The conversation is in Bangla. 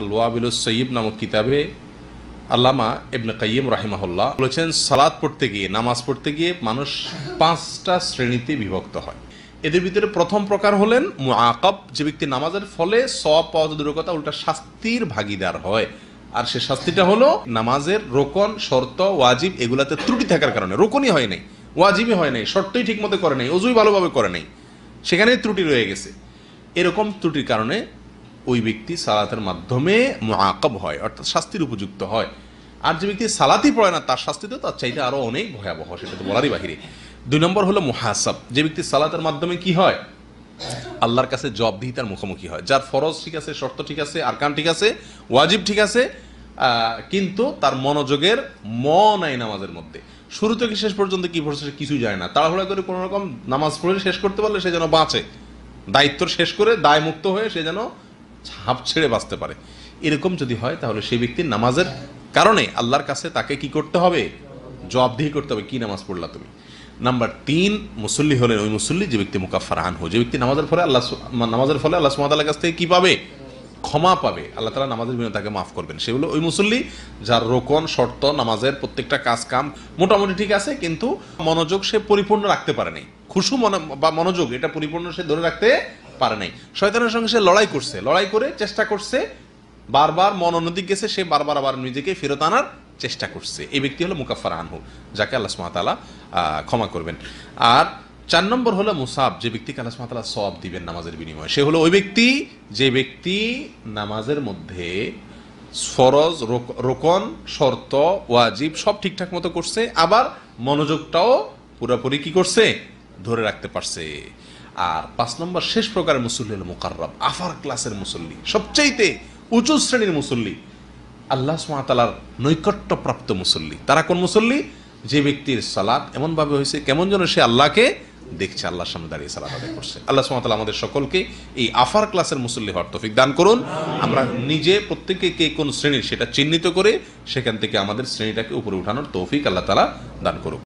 আল্লাবিল সঈব নামক কিতাবে আল্লামা এবনে কাইম রাহিমাহুল্লাহ বলেছেন সালাদ পড়তে গিয়ে নামাজ পড়তে গিয়ে মানুষ পাঁচটা শ্রেণীতে বিভক্ত হয় এদের ভিতরে প্রথম প্রকার হলেন মুআকাব যে ব্যক্তি নামাজের ফলে সব পাওয়া দূর কথা উল্টা শাস্তির ভাগিদার হয় আর সে শাস্তিটা হলো নামাজের রোকন শর্ত ওয়াজিব এগুলাতে ত্রুটি থাকার কারণে রোকনই হয় নাই ওয়াজিবই হয় নাই শর্তই ঠিক মতো করে নাই অজুই ভালোভাবে করে নাই সেখানেই ত্রুটি রয়ে গেছে এরকম ত্রুটির কারণে ওই ব্যক্তি সালাতের মাধ্যমে মহাকব হয় অর্থাৎ শাস্তির উপযুক্ত হয় আর যে ব্যক্তি সালাতি পড়ে না তার শাস্তি তো তার চাইতে আরও অনেক ভয়াবহ সেটা তো বলারই বাহিরে দুই নম্বর হলো মহাসব যে ব্যক্তি সালাতের মাধ্যমে কি হয় আল্লাহর কাছে তার মুখোমুখি হয় যার ফরজ ঠিক আছে শর্ত ঠিক আছে আরকান ঠিক আছে ওয়াজিব ঠিক আছে কিন্তু তার মনোযোগের মন নাই নামাজের মধ্যে শুরু থেকে শেষ পর্যন্ত কি পড়ছে কিছুই যায় না তাড়াহুড়া করে কোনো রকম নামাজ পড়ে শেষ করতে পারলে সে যেন বাঁচে দায়িত্ব শেষ করে দায় মুক্ত হয়ে সে যেন ছাপ ছেড়ে বাঁচতে পারে এরকম যদি হয় তাহলে সেই ব্যক্তির নামাজের কারণে আল্লাহর কাছে তাকে কি করতে হবে জবাবদিহি করতে হবে কি নামাজ পড়লা তুমি নাম্বার তিন মুসল্লি হলেন ওই মুসল্লি যে ব্যক্তি মুকাফার আনহু যে ব্যক্তি নামাজের ফলে আল্লাহ নামাজের ফলে আল্লাহ সুমাতাল্লাহ কাছ থেকে কী পাবে ক্ষমা পাবে আল্লাহ তালা নামাজের বিনিময়ে তাকে মাফ করবেন সেগুলো ওই মুসল্লি যার রোকন শর্ত নামাজের প্রত্যেকটা কাজ কাম মোটামুটি ঠিক আছে কিন্তু মনোযোগ সে পরিপূর্ণ রাখতে পারেনি খুশু বা মনোযোগ এটা পরিপূর্ণ সে ধরে রাখতে পারে নাই শয়তানের সঙ্গে সে লড়াই করছে লড়াই করে চেষ্টা করছে বারবার মন অন্যদিক গেছে সে বারবার আবার নিজেকে ফেরত আনার চেষ্টা করছে এই ব্যক্তি হলো মুকাফার আনহু যাকে আল্লাহ সুমাতালা ক্ষমা করবেন আর চার নম্বর হলো মুসাব যে ব্যক্তিকে আল্লাহ সুমাতালা সব দিবেন নামাজের বিনিময়ে সে হলো ওই ব্যক্তি যে ব্যক্তি নামাজের মধ্যে ফরজ রোকন শর্ত ওয়াজিব সব ঠিকঠাক মতো করছে আবার মনোযোগটাও পুরোপুরি কি করছে ধরে রাখতে পারছে আর পাঁচ নম্বর শেষ প্রকারের মুসল্লি হল মুকাররব আফার ক্লাসের মুসল্লি সবচাইতে উঁচু শ্রেণীর মুসল্লি আল্লাহ সুমাতালার নৈকট্যপ্রাপ্ত মুসল্লি তারা কোন মুসল্লি যে ব্যক্তির সালাত এমনভাবে হয়েছে কেমন যেন সে আল্লাহকে দেখছে আল্লাহর সামনে দাঁড়িয়ে সালাদ আদায় করছে আল্লাহ সুমাতাল আমাদের সকলকে এই আফার ক্লাসের মুসল্লি হওয়ার তফিক দান করুন আমরা নিজে প্রত্যেকে কে কোন শ্রেণীর সেটা চিহ্নিত করে সেখান থেকে আমাদের শ্রেণীটাকে উপরে উঠানোর তৌফিক আল্লাহ তালা দান করুক